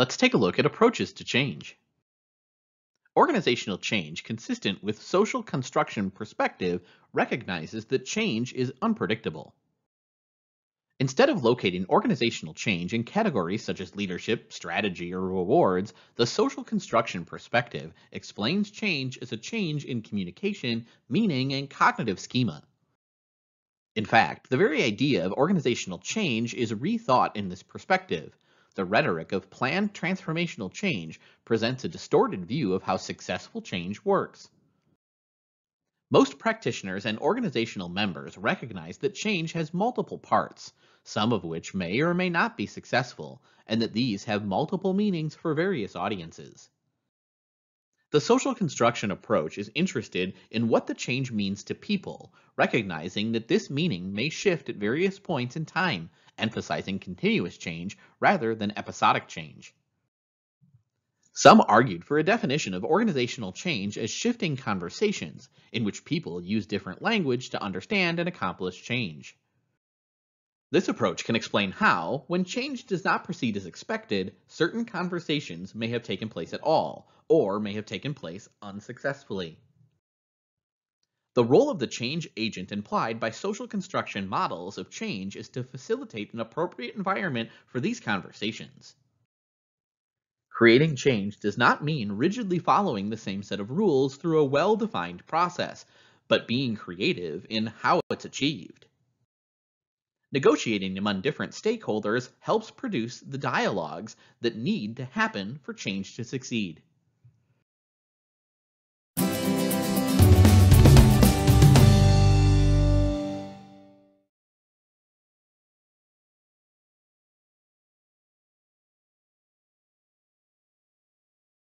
Let's take a look at approaches to change. Organizational change consistent with social construction perspective recognizes that change is unpredictable. Instead of locating organizational change in categories such as leadership, strategy, or rewards, the social construction perspective explains change as a change in communication, meaning, and cognitive schema. In fact, the very idea of organizational change is rethought in this perspective. The rhetoric of planned transformational change presents a distorted view of how successful change works. Most practitioners and organizational members recognize that change has multiple parts, some of which may or may not be successful, and that these have multiple meanings for various audiences. The social construction approach is interested in what the change means to people, recognizing that this meaning may shift at various points in time emphasizing continuous change rather than episodic change. Some argued for a definition of organizational change as shifting conversations, in which people use different language to understand and accomplish change. This approach can explain how, when change does not proceed as expected, certain conversations may have taken place at all, or may have taken place unsuccessfully. The role of the change agent implied by social construction models of change is to facilitate an appropriate environment for these conversations. Creating change does not mean rigidly following the same set of rules through a well-defined process, but being creative in how it's achieved. Negotiating among different stakeholders helps produce the dialogues that need to happen for change to succeed.